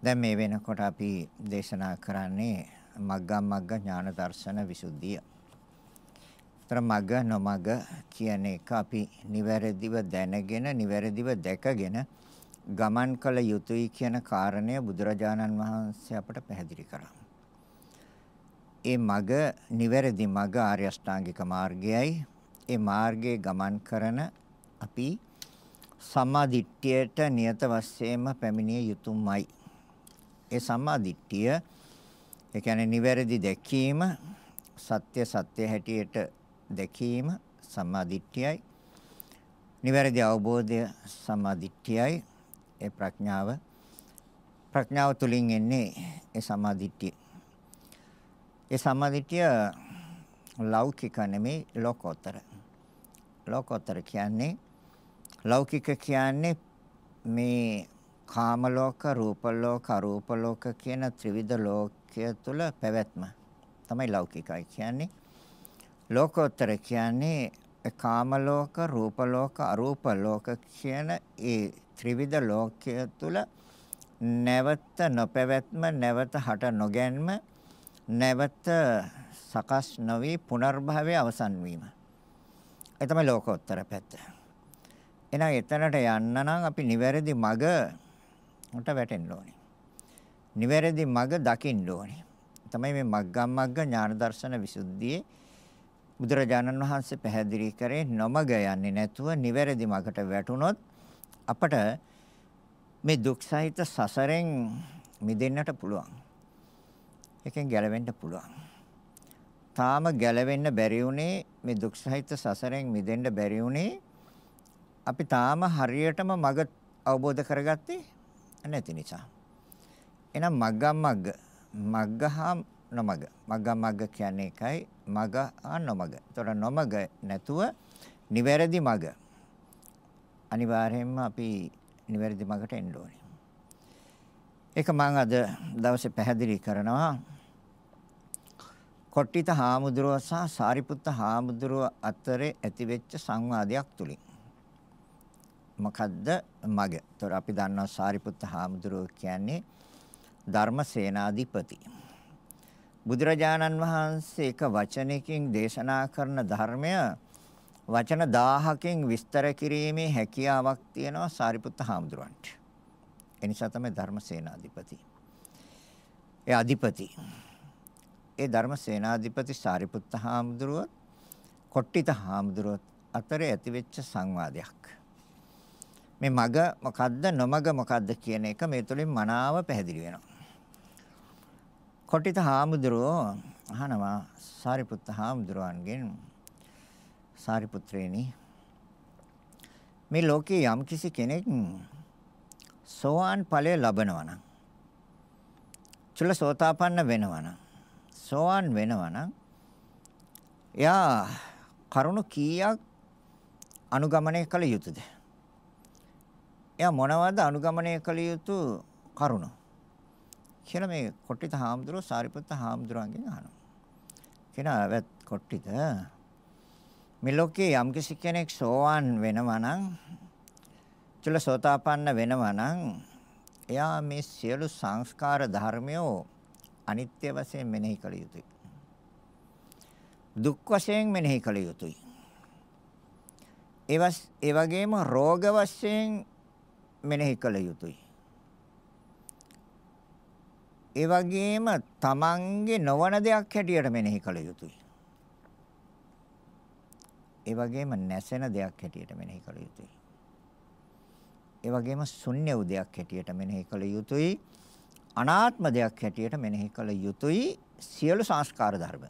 දැන් මේ වෙනකොට අපි දේශනා කරන්නේ මග්ගම් මග්ග ඥාන දර්ශන විසුද්ධිය. තර මග නොමග කියන එක අපි නිවැරදිව දැනගෙන නිවැරදිව දැකගෙන ගමන් කළ යුතුයි කියන කාරණය බුදුරජාණන් වහන්සේ අපට පැහැදිලි කරා. ඒ මග නිවැරදි මග ආර්ය අෂ්ටාංගික මාර්ගයයි. ඒ මාර්ගයේ ගමන් කරන අපි සම්මා දිට්ඨියට නියත වශයෙන්ම පැමිණිය යුතුමයි. ඒ සම්මා දිට්ඨිය ඒ කියන්නේ නිවැරදි දැකීම සත්‍ය සත්‍ය හැටියට දැකීම සම්මා දිට්ඨියයි නිවැරදි අවබෝධය සම්මා දිට්ඨියයි ඒ ප්‍රඥාව ප්‍රඥාව තුලින් එන්නේ ඒ සම්මා දිට්ඨිය ඒ සම්මා දිට්ඨිය ලෞකික නෙමෙයි ලෝකෝත්තර ලෝකෝත්තර කියන්නේ ලෞකික කියන්නේ මේ කාම ලෝක, රූප ලෝක, අරූප ලෝක කියන ත්‍රිවිධ ලෝකයේ තුල පැවැත්ම තමයි ලෞකිකයි කියන්නේ. ලෝකෝත්තර කියන්නේ කාම ලෝක, රූප ලෝක, අරූප ලෝක කියන ඒ ත්‍රිවිධ ලෝකයේ තුල නැවත නොපැවැත්ම, නැවත හට නොගැන්ම, නැවත සකස් නොවි පුනර්භවයේ අවසන් වීම. ඒ තමයි ලෝකෝත්තර පැත්ත. එහෙනම් එතනට යන්න නම් අපි නිවැරදි මඟ උන්ට වැටෙන්න ඕනේ. නිවැරදි මඟ දකින්න ඕනේ. තමයි මේ මග්ගම් මග්ග ඥාන දර්ශන විසුද්ධියේ බුදුරජාණන් වහන්සේ පැහැදිලි කරේ නොමග යන්නේ නැතුව නිවැරදි මගට වැටුනොත් අපට මේ දුක් සහිත සසරෙන් මිදෙන්නට පුළුවන්. එකෙන් ගැලවෙන්න පුළුවන්. තාම ගැලවෙන්න බැරි උනේ මේ දුක් සහිත සසරෙන් මිදෙන්න බැරි උනේ අපි තාම හරියටම මග අවබෝධ කරගත්තේ නැති නිසා. එහෙනම් මග්ගම් මග්ග මග්ගහා නොමග. මග්ගම් මග්ග කියන්නේ එකයි මග නොමග. ඒතොර නොමග නැතුව නිවැරදි මග. අනිවාර්යයෙන්ම අපි නිවැරදි මගට එන්න ඕනේ. ඒක මම අද දවසේ පැහැදිලි කරනවා. කොට්ටිත හාමුදුරුව සහ සාරිපුත්ත හාමුදුරුව අතරේ ඇතිවෙච්ච සංවාදයක් තුලින්. මොකද්ද මග. ඒතොර අපි දන්නවා සාරිපුත්ත හාමුදුරුවෝ කියන්නේ ධර්ම සේනාධිපති. බුදුරජාණන් වහන්සේ එක වචනයකින් දේශනා කරන ධර්මය වචන 1000කින් විස්තර කිරීමේ හැකියාවක් තියෙනවා සාරිපුත්ත හාමුදුරුවන්ට. ඒ නිසා තමයි ධර්මසේනාධිපති. ඒ අධිපති. ඒ ධර්මසේනාධිපති සාරිපුත්ත හාමුදුරුවත් කොට්ටිත හාමුදුරුවත් අතරේ ඇතිවෙච්ච සංවාදයක්. මේ මග මොකද්ද නොමග මොකද්ද කියන එක මේ තුලින් මනාව පැහැදිලි වෙනවා. කොටිත හාමුදුරුවෝ අහනවා සාරිපුත්ත හාමුදුරුවන්ගෙන් සාරිපුත්‍රේනි මේ ලෝකේ යම් කිසි කෙනෙක් සෝවාන් ඵලය ලබනවා නම් චුල්ලසෝතාපන්න වෙනවා නම් සෝවාන් වෙනවා නම් එයා කරුණු කීයක් අනුගමනය කළ යුතුද? එයා මොනවද අනුගමනය කළ යුතු කරුණ කියලා මේ කොට්ටිත හාමුදුරුවෝ සාරිපුත්ත හාමුදුරුවන්ගෙන් අහනවා. කෙනාවත් කොට්ටිත මේ ලෝකේ යම්කිසි කෙනෙක් සෝවාන් වෙනවා නම් චුලසෝතාපන්න වෙනවා නම් එයා මේ සියලු සංස්කාර ධර්මයෝ අනිත්‍ය වශයෙන් මෙනෙහි කළ යුතුයි. දුක් වශයෙන් මෙනෙහි කළ යුතුයි. ඒ වගේම රෝග වශයෙන් මෙනෙහි කළ යුතුයි. ඒ වගේම තමන්ගේ නොවන දෙයක් හැටියට මෙනෙහි කළ යුතුයි. ඒ වගේම නැසෙන දෙයක් හැටියට මෙනෙහි කළ යුතුයි. ඒ වගේම ශුන්‍ය උදයක් හැටියට මෙනෙහි කළ යුතුයි. අනාත්ම දෙයක් හැටියට මෙනෙහි කළ යුතුයි සියලු සංස්කාර ධර්ම.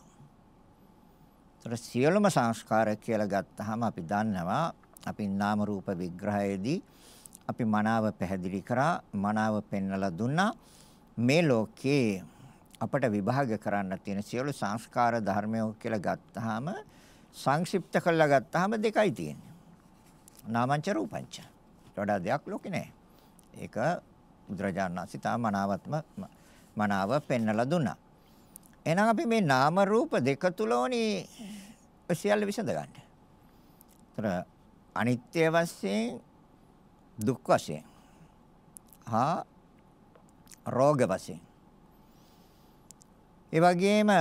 ඒතර සියලුම සංස්කාර කියලා ගත්තාම අපි දන්නවා අපි නාම රූප විග්‍රහයේදී අපි මනාව පැහැදිලි කරා මනාව පෙන්වලා දුන්නා මේ ලෝකේ අපට විභාග කරන්න තියෙන සියලු සංස්කාර ධර්මයෝ කියලා ගත්තාම සංක්ෂිප්ත කරලා ගත්තාම දෙකයි තියෙන්නේ. නාමංච රූපංච. වඩා දෙයක් ලෝකේ නැහැ. ඒක බුදුරජාණන් වහන්සේ තා මනාවත්ම මනාව පෙන්වලා දුන්නා. එහෙනම් අපි මේ නාම රූප දෙක තුලෝනේ සියල්ල විසඳ ගන්න. ඒතර අනිත්‍ය වශයෙන් දුක් වශයෙන් හා රෝග වශයෙන් ඒ වගේම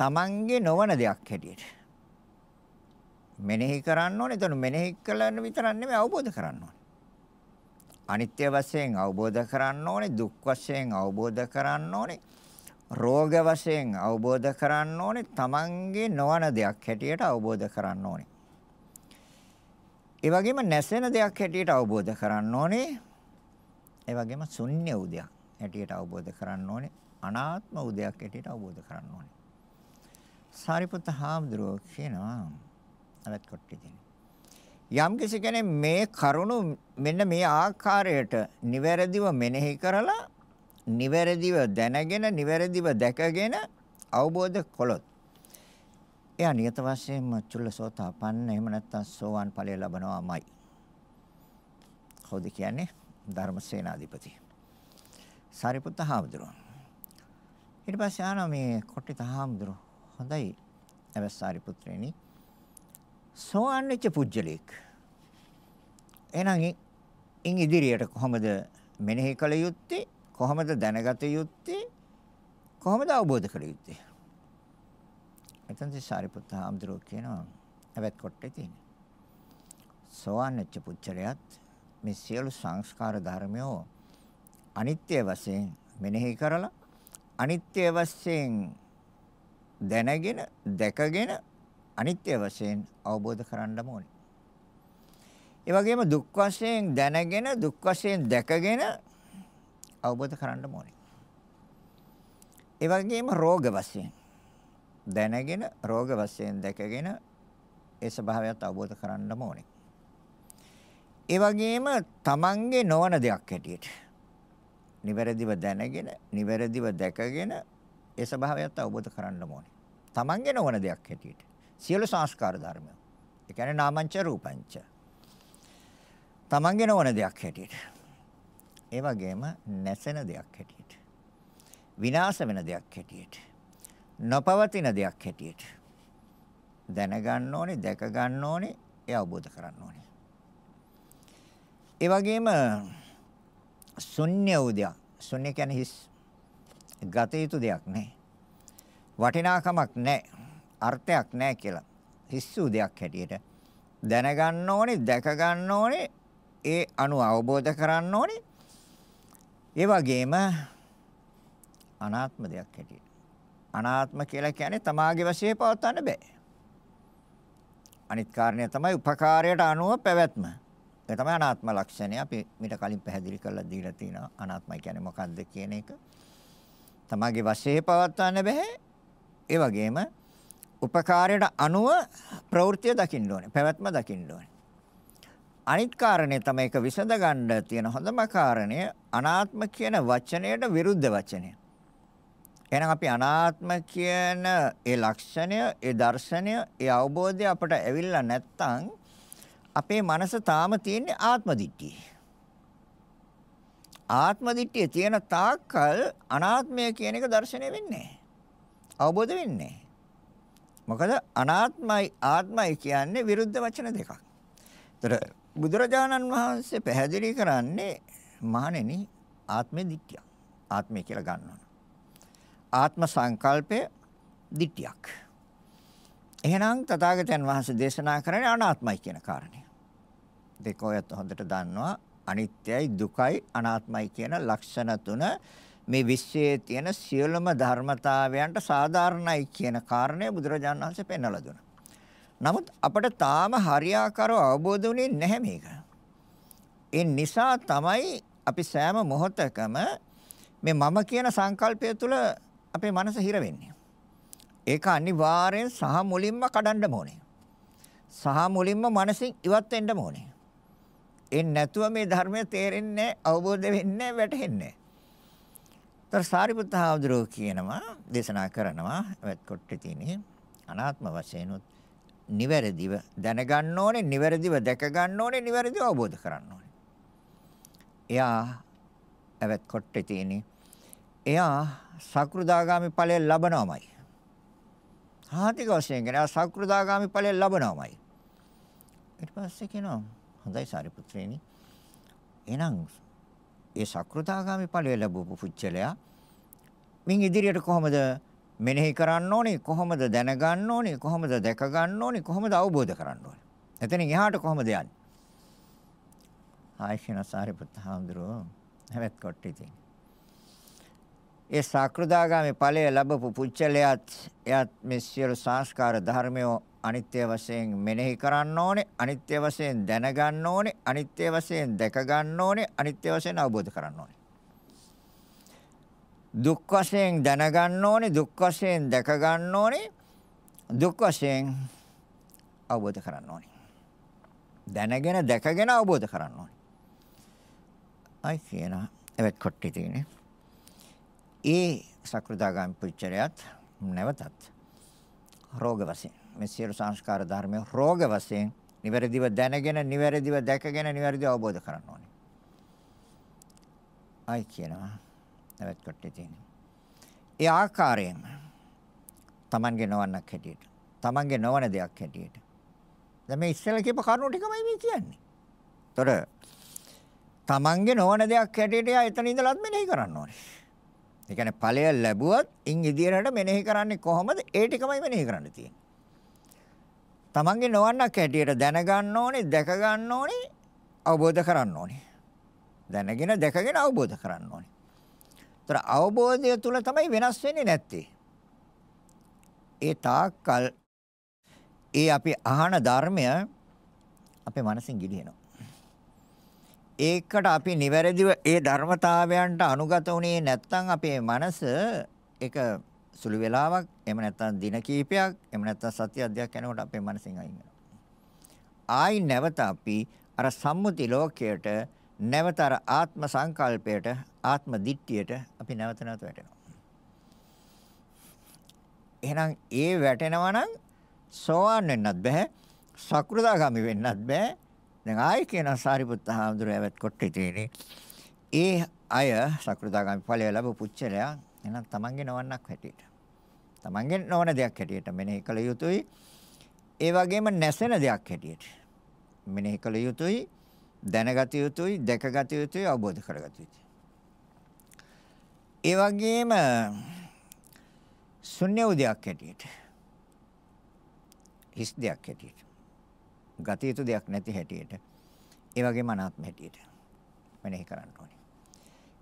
තමන්ගේ නොවන දෙයක් හැටියට මෙනෙහි කරන්න ඕනේ. එතන මෙනෙහි කළාන විතරක් නෙමෙයි අවබෝධ කරන්න ඕනේ. අනිත්‍ය වශයෙන් අවබෝධ කරන්න ඕනේ, දුක් වශයෙන් අවබෝධ කරන්න ඕනේ, රෝග වශයෙන් අවබෝධ කරන්න ඕනේ, තමන්ගේ නොවන දෙයක් හැටියට අවබෝධ කරන්න ඕනේ. ඒ වගේම නැසෙන දෙයක් හැටියට අවබෝධ කරන්න ඕනේ. ඒ වගේම ශුන්‍ය උදයක් හැටියට අවබෝධ කරන්න ඕනේ. අනාත්ම උදයක් හැටියට අවබෝධ කරන්න ඕනේ. සාරිපුත හාමුදුරුවෝ කියනවා අලත් කොට්ටේදී. යම් කෙනෙක් මේ කරුණු මෙන්න මේ ආකාරයට නිවැරදිව මෙනෙහි කරලා නිවැරදිව දැනගෙන නිවැරදිව දැකගෙන අවබෝධ කළොත් එයා නියත වශයෙන්ම චුල්ලසෝතාපන්න එහෙම නැත්නම් සෝවාන් ඵලය ලබනවාමයි. කවුද කියන්නේ? ධර්මසේනාධිපති. සාරිපුත්ත හාමුදුරුවෝ. ඊට පස්සේ ආනවා මේ කොට්ටිත හාමුදුරුවෝ. හොඳයි. එවස් සාරිපුත්‍රයනි. සෝවාන් වෙච්ච පුජ්‍යලෙක්. එහෙනම් ඉන් ඉදිරියට කොහොමද මෙනෙහි කළ යුත්තේ? කොහොමද දැනගත යුත්තේ? කොහොමද අවබෝධ කළ යුත්තේ? එතනදි සාරිපුත්ත හාමුදුරුවෝ කියනවා ඇවැත් කොටේ තියෙන. සෝවාන් වෙච්ච පුච්චරයත් මේ සියලු සංස්කාර ධර්මයෝ අනිත්‍ය වශයෙන් මෙනෙහි කරලා අනිත්‍ය වශයෙන් දැනගෙන දැකගෙන අනිත්‍ය වශයෙන් අවබෝධ කරගන්න ඕනේ. ඒ වගේම දුක් වශයෙන් දැනගෙන දුක් වශයෙන් දැකගෙන අවබෝධ කරගන්න ඕනේ. ඒ වගේම රෝග වශයෙන් දැනගෙන රෝග වශයෙන් දැකගෙන ඒ ස්වභාවයත් අවබෝධ කරගන්නම ඕනේ. ඒ වගේම තමන්ගේ නොවන දෙයක් හැටියට නිවැරදිව දැනගෙන නිවැරදිව දැකගෙන ඒ ස්වභාවයත් අවබෝධ කරගන්නම ඕනේ. තමන්ගේ නොවන දෙයක් හැටියට සියලු සංස්කාර ධර්ම. ඒ කියන්නේ නාමංච රූපංච. තමන්ගේ නොවන දෙයක් හැටියට. ඒ වගේම නැසෙන දෙයක් හැටියට. විනාශ වෙන දෙයක් හැටියට. නොපවතින දෙයක් හැටියට දැනගන්න ඕනේ, දැක ගන්න ඕනේ, ඒ අවබෝධ කරන්න ඕනේ. ඒ වගේම ශුන්‍ය වූ දෙයක්. ශුන්‍ය කියන්නේ හිස් ගත යුතු දෙයක් නැහැ. වටිනාකමක් නැහැ. අර්ථයක් නැහැ කියලා. හිස් වූ දෙයක් හැටියට දැනගන්න ඕනේ, දැක ගන්න ඕනේ, ඒ අනුව අවබෝධ කරන්න ඕනේ. ඒ වගේම අනාත්ම දෙයක් හැටියට අනාත්ම කියලා කියන්නේ තමාගේ වශයෙන් පවත්වන්න බෑ. අනිත් කාරණය තමයි උපකාරයට අනුව පැවැත්ම. ඒ තමයි අනාත්ම ලක්ෂණය. අපි මීට කලින් පැහැදිලි කරලා දීලා තිනවා අනාත්මයි කියන්නේ මොකක්ද කියන එක. තමාගේ වශයෙන් පවත්වන්න බෑ. ඒ වගේම උපකාරයට අනුව ප්‍රවෘත්තිය දකින්න ඕනේ. පැවැත්ම දකින්න ඕනේ. අනිත් කාරණේ තමයි ඒක විසඳ ගන්න තියෙන හොඳම කාරණය අනාත්ම කියන වචනයට විරුද්ධ වචනය. එහෙනම් අපි අනාත්ම කියන ඒ ලක්ෂණය, ඒ දර්ශනය, ඒ අවබෝධය අපට ඇවිල්ලා නැත්තම් අපේ මනස තාම තියෙන්නේ ආත්ම දිට්ඨියේ. ආත්ම දිට්ඨිය තියෙන තාක්කල් අනාත්මය කියන එක දර්ශනය වෙන්නේ අවබෝධ වෙන්නේ මොකද අනාත්මයි ආත්මයි කියන්නේ විරුද්ධ වචන දෙකක්. ඒතර බුදුරජාණන් වහන්සේ පැහැදිලි කරන්නේ මහණෙනි ආත්මෙ දිට්ඨිය. ආත්මය කියලා ගන්නවා. ආත්ම සංකල්පය දිට්ඨියක්. එහෙනම් තථාගතයන් වහන්සේ දේශනා කරන්නේ අනාත්මයි කියන කාරණය. දෙක ඔයත් හොඳට දන්නවා අනිත්‍යයි දුකයි අනාත්මයි කියන ලක්ෂණ තුන මේ විශ්වයේ තියෙන සියලුම ධර්මතාවයන්ට සාධාරණයි කියන කාරණය බුදුරජාණන් වහන්සේ පෙන්වලා දුන්නා. නමුත් අපිට තාම හරියාකාරව අවබෝධ වුණේ නැහැ මේක. ඒ නිසා තමයි අපි සෑම මොහොතකම මේ මම කියන සංකල්පය තුළ අපේ මනස හිර වෙන්නේ. ඒක අනිවාර්යෙන් සහ මුලින්ම කඩන්න ඕනේ. සහ මුලින්ම මනසින් ඉවත් වෙන්න ඕනේ. ඒ නැතුව මේ ධර්මය තේරෙන්නේ අවබෝධ වෙන්නේ වැටහෙන්නේ තර සාරිපුත්ත හාමුදුරුවෝ කියනවා දේශනා කරනවා එවත් කොට්ටේ තියෙන අනාත්ම වශයෙන් නිවැරදිව දැනගන්න ඕනේ නිවැරදිව දැක ගන්න ඕනේ නිවැරදිව අවබෝධ කරන්න ඕනේ. එයා එවත් කොට්ටේ තියෙන එයා සකෘදාගාමි ඵලය ලබනවමයි. ආතික වශයෙන් කියනවා සකෘදාගාමි ඵලය ලබනවමයි. ඊට පස්සේ කියනවා හොඳයි සාරිපුත්‍රේනි. එහෙනම් ඒ සකෘදාගාමි ඵලය ලැබපු පුච්චලයා මින් ඉදිරියට කොහොමද මෙනෙහි කරන්න ඕනේ කොහොමද දැනගන්න ඕනේ කොහොමද දැක ගන්න ඕනේ කොහොමද අවබෝධ කරන්න ඕනේ එතනින් එහාට කොහොමද යන්නේ ආයෂණ සාරිපුත් හාමුදුරුවෝ හැවත් කොට ඉතින් ඒ සාක්‍රදාගාමි ඵලය ලැබපු පුච්චලයාත් එයාත් මේ සියලු සංස්කාර ධර්මයෝ අනිත්‍ය වශයෙන් මෙනෙහි කරන්න ඕනේ අනිත්‍ය වශයෙන් දැනගන්න ඕනේ අනිත්‍ය වශයෙන් දැක ගන්න ඕනේ අනිත්‍ය වශයෙන් අවබෝධ කරන්න ඕනේ දුක් වශයෙන් දැනගන්න ඕනේ දුක් වශයෙන් දැක ගන්න ඕනේ දුක් වශයෙන් අවබෝධ කරන්න ඕනේ දැනගෙන දැකගෙන අවබෝධ කරන්න ඕනේ අයි කියන එවත් කොට්ටි තියෙන්නේ ඒ සක්‍රීයදාගාමි පුච්චරයත් නැවතත් රෝග වශයෙන් මේ සියලු සංස්කාර ධර්මයේ රෝග වශයෙන් නිවැරදිව දැනගෙන නිවැරදිව දැකගෙන නිවැරදිව අවබෝධ කරන්න ඕනේ. ආයි කියනවා නැවත් කොටේ තියෙන. ඒ ආකාරයෙන් Tamange නොවන්නක් හැටියට. Tamange නොවන දෙයක් හැටියට. දැන් මේ ඉස්සෙල්ලා කියපු කරුණු ටිකමයි මේ කියන්නේ. ତොර Tamange නොවන දෙයක් හැටියට එයා එතන ඉඳලාත් මෙනෙහි කරන්න ඕනේ. ඒ කියන්නේ ඵලය ලැබුවත් ඉන් ඉදිරියට මෙනෙහි කරන්නේ කොහොමද? ඒ ටිකමයි මෙනෙහි කරන්න තියෙන්නේ. තමන්ගේ නොවන්නක් හැටියට දැනගන්න ඕනේ, දැක ගන්න ඕනේ, අවබෝධ කරන්න ඕනේ. දැනගෙන දැකගෙන අවබෝධ කරන්න ඕනේ. ඒතර අවබෝධය තුල තමයි වෙනස් වෙන්නේ නැත්තේ. ඒ තාක්කල් ඒ අපි අහන ධර්මය අපේ මනසින් ගිලිනවා. ඒකට අපි නිවැරදිව ඒ ධර්මතාවයන්ට අනුගත වුණේ නැත්නම් අපේ මනස ඒක සුළු වෙලාවක් එහෙම නැත්නම් දින කීපයක් එහෙම නැත්නම් සති අධ්‍යයක් යනකොට අපේ මනසෙන් අයින් ආයි නැවත අපි අර සම්මුති ලෝකයට නැවත අර ආත්ම සංකල්පයට ආත්ම දිට්ඨියට අපි නැවත නැවත වැටෙනවා. එහෙනම් ඒ වැටෙනවා නම් සෝවාන් වෙන්නත් බෑ, සකෘදාගාමි වෙන්නත් බෑ, දැන් ආයේ කියන සාරිපුත්ත හාමුදුරුවෝ ඇවත් කොට ඉතිනේ. ඒ අය සකෘදාගාමි ඵලය ලැබු පුච්චලයා එහෙනම් තමන්ගේ නොවන්නක් හැටියට. තමන්ගේ නොවන දෙයක් හැටියට මෙනෙහි කළ යුතුයි. ඒ වගේම නැසෙන දෙයක් හැටියට. මෙනෙහි කළ යුතුයි. දැනගත යුතුයි, දැකගත යුතුයි, අවබෝධ කරගත යුතුයි. ඒ වගේම ශුන්‍ය උදයක් හැටියට හිස් දෙයක් හැටියට ගත යුතු දෙයක් නැති හැටියට ඒ වගේම අනාත්ම හැටියට මෙනෙහි කරන්න ඕනේ.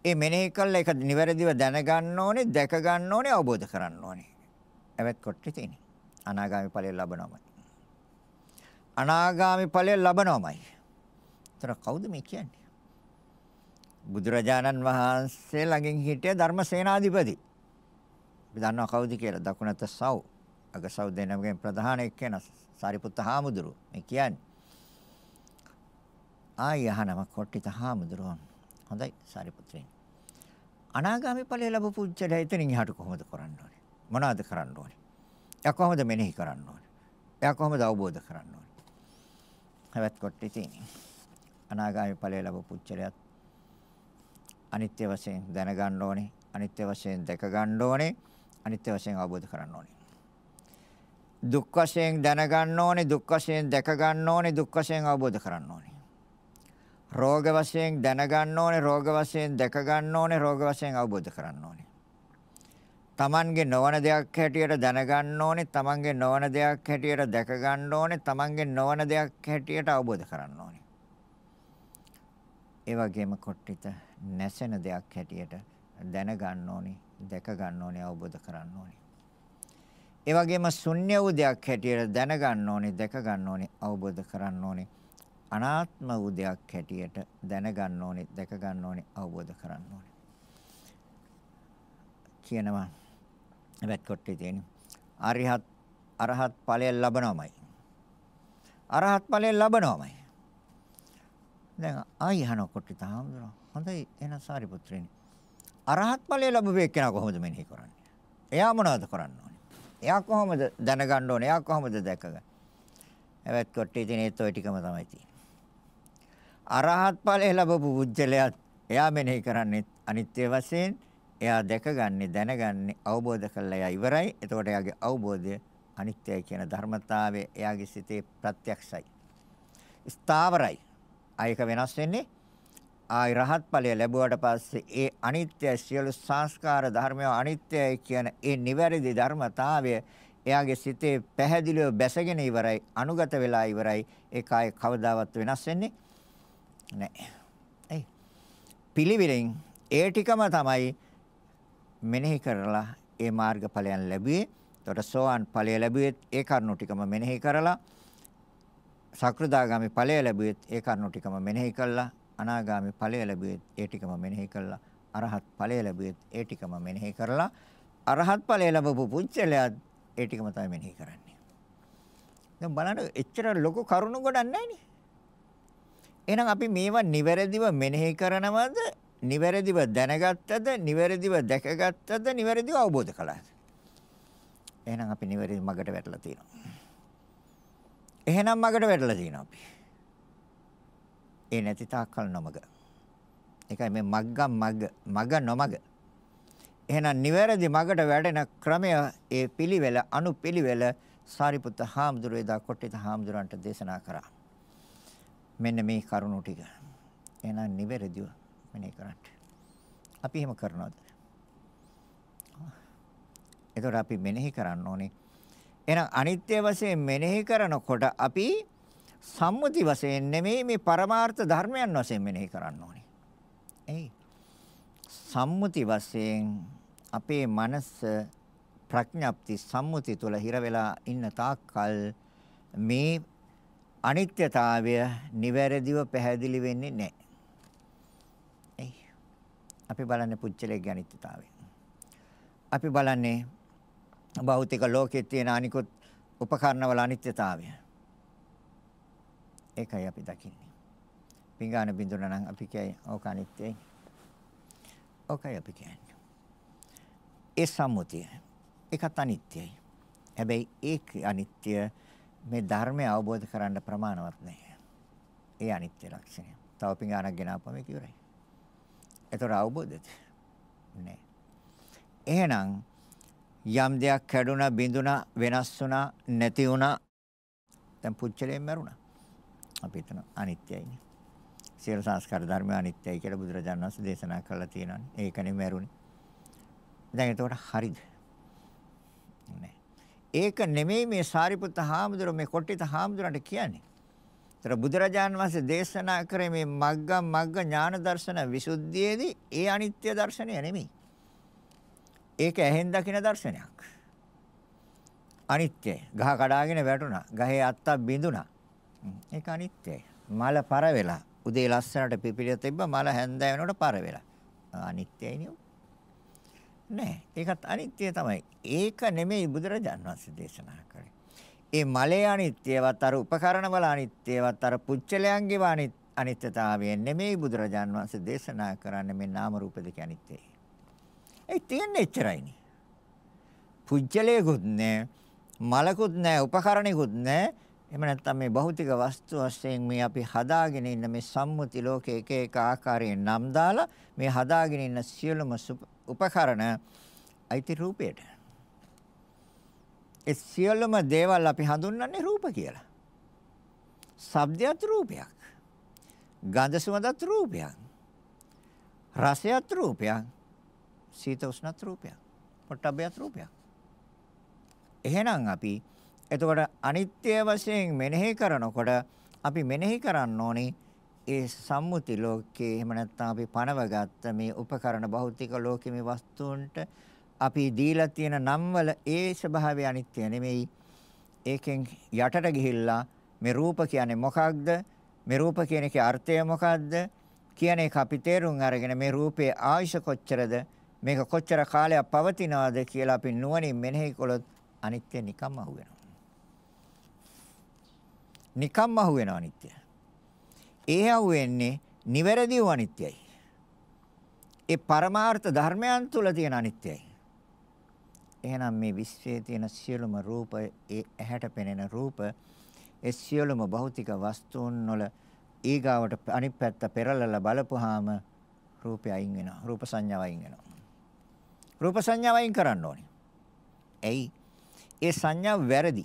ඒ මෙනෙහි කළා ඒක නිවැරදිව දැනගන්න ඕනේ, දැක ගන්න ඕනේ, අවබෝධ කරන්න ඕනේ. එවත් කොටේ තියෙන්නේ. අනාගාමි ඵලය ලබනවමයි. අනාගාමි ඵලය ලබනවමයි. ඒතර කවුද මේ කියන්නේ? බුදුරජාණන් වහන්සේ ළඟින් හිටිය ධර්මසේනාධිපති. අපි දන්නවා කවුද කියලා. දකුණත සව්. අගසව් දෙනමගෙන් ප්‍රධාන එක්කෙනස්. සාරිපුත්ත හාමුදුරුව මේ කියන්නේ. ආයි අහනම කොට්ටිත හාමුදුරුවන්. හොඳයි සාරිපුත්‍රයන්. අනාගාමි ඵලය ලැබු පුජ්‍යලා එතනින් එහාට කොහොමද කරන්න ඕනේ? මොනවද කරන්න ඕනේ? එයා කොහොමද මෙනෙහි කරන්න ඕනේ? එයා කොහොමද අවබෝධ කරන්න ඕනේ? හැවත් කොට්ටි තියෙන්නේ. අනාගාමි ඵලය ලැබු පුජ්‍යලයත් අනිත්‍ය වශයෙන් දැනගන්න ඕනේ. අනිත්‍ය වශයෙන් දැක ගන්න ඕනේ. අනිත්‍ය වශයෙන් අවබෝධ කරන්න ඕනේ. දුක් වශයෙන් දැනගන්න ඕනේ දුක් වශයෙන් දැක ගන්න ඕනේ දුක් වශයෙන් අවබෝධ කරන්න ඕනේ රෝග වශයෙන් දැනගන්න ඕනේ රෝග වශයෙන් දැක ගන්න ඕනේ රෝග වශයෙන් අවබෝධ කරන්න ඕනේ තමන්ගේ නොවන දෙයක් හැටියට දැනගන්න ඕනේ තමන්ගේ නොවන දෙයක් හැටියට දැක ගන්න ඕනේ තමන්ගේ නොවන දෙයක් හැටියට අවබෝධ කරන්න ඕනේ ඒ වගේම කොට්ටිත නැසෙන දෙයක් හැටියට දැනගන්න ඕනේ දැක ගන්න ඕනේ අවබෝධ කරන්න ඕනේ ඒ වගේම ශුන්‍ය වූ දෙයක් හැටියට දැනගන්න ඕනේ, දැක ගන්න ඕනේ, අවබෝධ කරන්න ඕනේ. අනාත්ම වූ දෙයක් හැටියට දැනගන්න ඕනේ, දැක ගන්න ඕනේ, අවබෝධ කරන්න ඕනේ. කියනවා වැක්කොට්ටේ තියෙන. අරිහත් අරහත් ඵලය ලැබනවමයි. අරහත් ඵලය ලැබනවමයි. දැන් ආයි අහනකොට තාමදුනා. හොඳයි එහෙනම් සාරිපුත්‍රයනි. අරහත් ඵලය ලැබුවේ කෙනා කොහොමද මෙනෙහි කරන්නේ? එයා මොනවද කරන්නේ? එයා කොහොමද දැනගන්න ඕනේ? එයා කොහොමද දැකගන්නේ? එවත් කොට්ටේ තියෙන ඒත් ওই ටිකම තමයි තියෙන්නේ. අරහත් ඵලය ලැබපු පුජ්‍යලයත් එයා මෙනෙහි කරන්නේ අනිත්‍ය වශයෙන් එයා දැකගන්නේ දැනගන්නේ අවබෝධ කරලා එයා ඉවරයි. එතකොට එයාගේ අවබෝධය අනිත්‍යයි කියන ධර්මතාවය එයාගේ සිතේ ප්‍රත්‍යක්ෂයි. ස්ථාවරයි. ආයක වෙනස් වෙන්නේ ආයි රහත් ඵලය ලැබුවට පස්සේ ඒ අනිත්‍ය සියලු සංස්කාර ධර්මය අනිත්‍යයි කියන ඒ නිවැරදි ධර්මතාවය එයාගේ සිතේ පැහැදිලිව බැසගෙන ඉවරයි අනුගත වෙලා ඉවරයි ඒක ආයේ කවදාවත් වෙනස් වෙන්නේ නැහැ. ඒ පිළිවිලෙන් ඒ ටිකම තමයි මෙනෙහි කරලා ඒ මාර්ගඵලයන් ලැබුවේ. එතකොට සෝවාන් ඵලය ලැබුවෙත් ඒ කරුණු ටිකම මෙනෙහි කරලා සක්‍රදාගාමි ඵලය ලැබුවෙත් ඒ කරුණු ටිකම මෙනෙහි කළා අනාගාමි ඵලය ලැබුවෙත් ඒ ටිකම මෙනෙහි කළා. අරහත් ඵලය ලැබුවෙත් ඒ ටිකම මෙනෙහි කරලා අරහත් ඵලය ලැබපු පුච්චලයාත් ඒ ටිකම තමයි මෙනෙහි කරන්නේ. දැන් බලන්න එච්චර ලොකු කරුණු ගොඩක් නැහැනේ. එහෙනම් අපි මේවා නිවැරදිව මෙනෙහි කරනවද? නිවැරදිව දැනගත්තද? නිවැරදිව දැකගත්තද? නිවැරදිව අවබෝධ කළාද? එහෙනම් අපි නිවැරදි මගට වැටලා තියෙනවා. එහෙනම් මගට වැටලා තියෙනවා අපි. ඒ නැති තාක්කල් නොමග. ඒකයි මේ මග්ගම් මග්ග මග නොමග. එහෙනම් නිවැරදි මගට වැඩෙන ක්‍රමය ඒ පිළිවෙල අනුපිළිවෙල සාරිපුත්ත හාමුදුරුවෝ එදා කොට්ටිත හාමුදුරන්ට දේශනා කරා. මෙන්න මේ කරුණු ටික. එහෙනම් නිවැරදිව මෙනේ කරන්න. අපි එහෙම කරනවද? එතකොට අපි මෙනෙහි කරන්න ඕනේ. එහෙනම් අනිත්‍ය වශයෙන් මෙනෙහි කරනකොට අපි සම්මුති වශයෙන් නෙමෙයි මේ පරමාර්ථ ධර්මයන් වශයෙන් මෙනෙහි කරන්න ඕනේ. එයි. සම්මුති වශයෙන් අපේ මනස ප්‍රඥප්ති සම්මුති තුල හිර වෙලා ඉන්න තාක්කල් මේ අනිත්‍යතාවය නිවැරදිව පැහැදිලි වෙන්නේ නැහැ. එයි. අපි බලන්නේ පුච්චලයේ අනිත්‍යතාවය. අපි බලන්නේ භෞතික ලෝකයේ තියෙන අනිකුත් උපකරණවල අනිත්‍යතාවය. ඒකයි අපි දකින්නේ. පිඟාන බින්දුනා නම් අපි කියයි ඕක අනිත්‍යයි. ඕකයි අපි කියන්නේ. ඒ සම්මුතිය. ඒකත් අනිත්‍යයි. හැබැයි ඒක අනිත්‍ය මේ ධර්මය අවබෝධ කරන්න ප්‍රමාණවත් නැහැ. ඒ අනිත්‍ය ලක්ෂණය. තව පිඟානක් ගෙනාපම ඒක ඉවරයි. ඒතර අවබෝධද? නැහැ. එහෙනම් යම් දෙයක් කැඩුනා, බිඳුනා, වෙනස් වුණා, නැති වුණා, දැන් පුච්චලයෙන් මැරුණා. අපි හිතන අනිත්‍යයිනේ. සියලු සංස්කාර ධර්ම අනිත්‍යයි කියලා බුදුරජාණන් වහන්සේ දේශනා කළා තියෙනවානේ. ඒකනේ මැරුණේ. දැන් එතකොට හරිද? නෑ. ඒක නෙමෙයි මේ සාරිපුත්ත හාමුදුරුව මේ කොට්ටිත හාමුදුරන්ට කියන්නේ. ඒතර බුදුරජාණන් වහන්සේ දේශනා කරේ මේ මග්ග මග්ග ඥාන දර්ශන විසුද්ධියේදී ඒ අනිත්‍ය දර්ශනය නෙමෙයි. ඒක ඇහෙන් දකින දර්ශනයක්. අනිත්‍යයි. ගහ කඩාගෙන වැටුණා. ගහේ අත්තක් බිඳුණා. ඒක අනිත්‍යයි. මල පර වෙලා. උදේ ලස්සනට පිපිරිය තිබ්බ මල හැන්දෑ වෙනකොට පර වෙලා. අනිත්‍යයි නියු. නෑ. ඒකත් අනිත්‍ය තමයි. ඒක නෙමෙයි බුදුරජාන් වහන්සේ දේශනා කරේ. ඒ මලේ අනිත්‍යවත් අර උපකරණ වල අනිත්‍යවත් අර පුච්චලයන්ගේ අනිත්‍යතාවය නෙමෙයි බුදුරජාන් වහන්සේ දේශනා කරන්නේ මේ නාම රූප දෙක අනිත්‍යයි. ඒ තියන්නේ එච්චරයිනේ. පුජ්‍යලයකුත් නෑ මලකුත් නෑ උපකරණිකුත් නෑ එහෙම නැත්නම් මේ භෞතික වස්තු වශයෙන් මේ අපි හදාගෙන ඉන්න මේ සම්මුති ලෝකයේ එක එක ආකාරයෙන් නම් දාලා මේ හදාගෙන ඉන්න සියලුම උපකරණ අයිති රූපයට. ඒ සියලුම දේවල් අපි හඳුන්වන්නේ රූප කියලා. ශබ්දයත් රූපයක්. ගන්ධ සුවඳත් රූපයක්. රසයත් රූපයක්. සීත උෂ්ණත් රූපයක්. පොට්ටබ්බයත් රූපයක්. එහෙනම් අපි එතකොට අනිත්‍ය වශයෙන් මෙනෙහි කරනකොට අපි මෙනෙහි කරන්න ඕනේ ඒ සම්මුති ලෝකේ එහෙම නැත්නම් අපි පනවගත්ත මේ උපකරණ භෞතික ලෝකේ මේ වස්තුන්ට අපි දීලා තියෙන නම් වල ඒ ස්වභාවය අනිත්‍ය නෙමෙයි. ඒකෙන් යටට ගිහිල්ලා මේ රූප කියන්නේ මොකක්ද? මේ රූප කියන එකේ අර්ථය මොකක්ද? කියන එක අපි තේරුම් අරගෙන මේ රූපයේ ආයුෂ කොච්චරද? මේක කොච්චර කාලයක් පවතිනවද කියලා අපි නුවණින් මෙනෙහි කළොත් අනිත්‍ය නිකම්ම අහුවෙනවා. නිකම්ම අහු වෙන අනිත්‍ය. ඒ අහු වෙන්නේ නිවැරදි වූ අනිත්‍යයි. ඒ පරමාර්ථ ධර්මයන් තුල තියෙන අනිත්‍යයි. එහෙනම් මේ විශ්වයේ තියෙන සියලුම රූප ඒ ඇහැට පෙනෙන රූප ඒ සියලුම භෞතික වස්තුන් වල ඊගාවට අනිත් පැත්ත පෙරලලා බලපුවාම රූපය අයින් වෙනවා. රූප සංඥාව අයින් වෙනවා. රූප සංඥාව අයින් කරන්න ඕනේ. ඇයි? ඒ සංඥා වැරදි.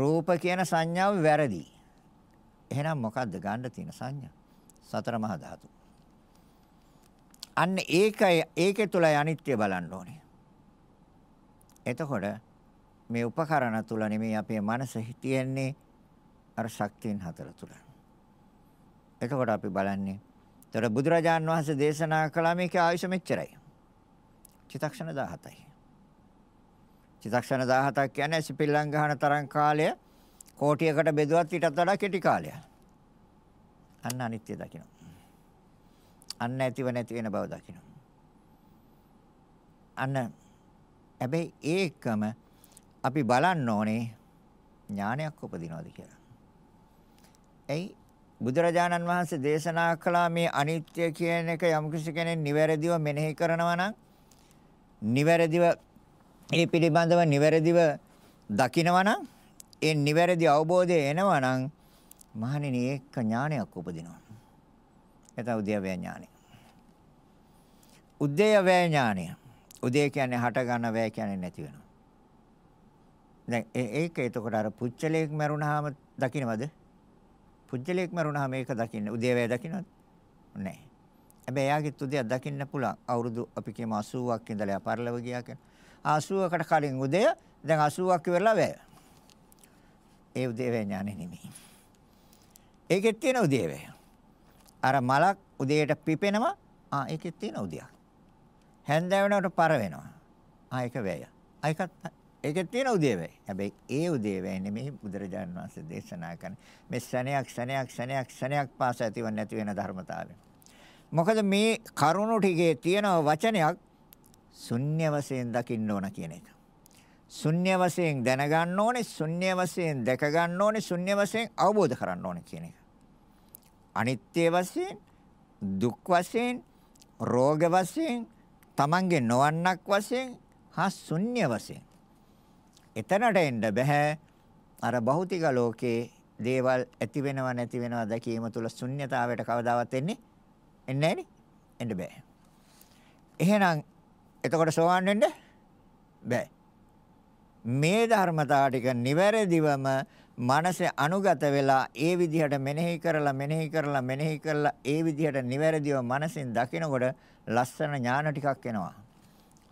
රූප කියන සංඥාව වැරදි. එහෙනම් මොකද්ද ගන්න තියෙන සංඥා? සතර මහා ධාතු. අන්න ඒකයි ඒකේ තුලයි අනිත්‍ය බලන්න ඕනේ. එතකොට මේ උපකරණ තුල නෙමෙයි අපේ මනස හිටියන්නේ අර ශක්තියන් හතර තුල. එතකොට අපි බලන්නේ. ඒතර බුදුරජාන් වහන්සේ දේශනා කළා මේකේ ආයුෂ මෙච්චරයි. චිතක්ෂණ 17යි. චිතක්ෂණ 17ක් කියන්නේ සිපිල්ලම් ගහන තරම් කාලය කෝටියකට බෙදුවත් ඊටත් වඩා කෙටි කාලයක්. අන්න අනිත්‍ය දකින්න. අන්න ඇතිව නැති වෙන බව දකින්න. අන්න හැබැයි ඒකම අපි බලන්න ඕනේ ඥානයක් උපදිනවද කියලා. එයි බුදුරජාණන් වහන්සේ දේශනා කළා මේ අනිත්‍ය කියන එක යම් කෙනෙක් නිවැරදිව මෙනෙහි කරනවා නම් නිවැරදිව ඒ පිළිබඳව නිවැරදිව දකිනවනම් ඒ නිවැරදි අවබෝධය එනවනම් මහණෙනි ඒක ඥානයක් උපදිනවා. එතන උද්‍යවය ඥානය. උද්‍යවය ඥානය. උදේ කියන්නේ හට ගන්න වැය කියන්නේ නැති වෙනවා. දැන් ඒක එතකොට අර පුච්චලයක් මරුණාම දකින්නවද? පුච්චලයක් මරුණාම ඒක දකින්න උදේවැය දකින්නවද? නැහැ. හැබැයි එයාගේ උදේ දකින්න පුළුවන්. අවුරුදු අපි කියමු 80ක් ඉඳලා පරලව ගියා කියලා. 80කට කලින් උදය දැන් 80ක් ඉවරලා වැය. ඒ උදේවැය ඥානෙ නෙමෙයි. ඒකෙත් තියෙන උදේවැය. අර මලක් උදේට පිපෙනවා. ආ ඒකෙත් තියෙන උදයක්. හැන්දෑව වෙනකොට පර වෙනවා. ආ ඒක වැය. ආ ඒකත් ඒකෙත් තියෙන උදේවැය. හැබැයි ඒ උදේවැය නෙමෙයි බුදුරජාණන් වහන්සේ දේශනා කරන්නේ. මේ ශණයක් ශණයක් ශණයක් ශණයක් පාස ඇතිව නැති වෙන ධර්මතාවය. මොකද මේ කරුණු ටිකේ තියෙන වචනයක් ශුන්‍ය වශයෙන් දකින්න ඕන කියන එක. ශුන්‍ය වශයෙන් දැනගන්න ඕනේ, ශුන්‍ය වශයෙන් දැක ගන්න ඕනේ, ශුන්‍ය වශයෙන් අවබෝධ කරන්න ඕනේ කියන එක. අනිත්‍ය වශයෙන්, දුක් වශයෙන්, රෝග වශයෙන්, Tamange නොවන්නක් වශයෙන් හා ශුන්‍ය වශයෙන්. එතනට එන්න බෑ අර භෞතික ලෝකේ දේවල් ඇති වෙනව නැති වෙනව දැකීම තුල ශුන්්‍යතාවයට කවදාවත් එන්නේ එන්නේ නැහනේ එන්න බෑ එහෙනම් එතකොට සෝවන් වෙන්න බෑ. මේ ධර්මතාව ටික නිවැරදිවම මනසේ අනුගත වෙලා ඒ විදිහට මෙනෙහි කරලා මෙනෙහි කරලා මෙනෙහි කරලා ඒ විදිහට නිවැරදිව මනසින් දකිනකොට ලස්සන ඥාන ටිකක් එනවා.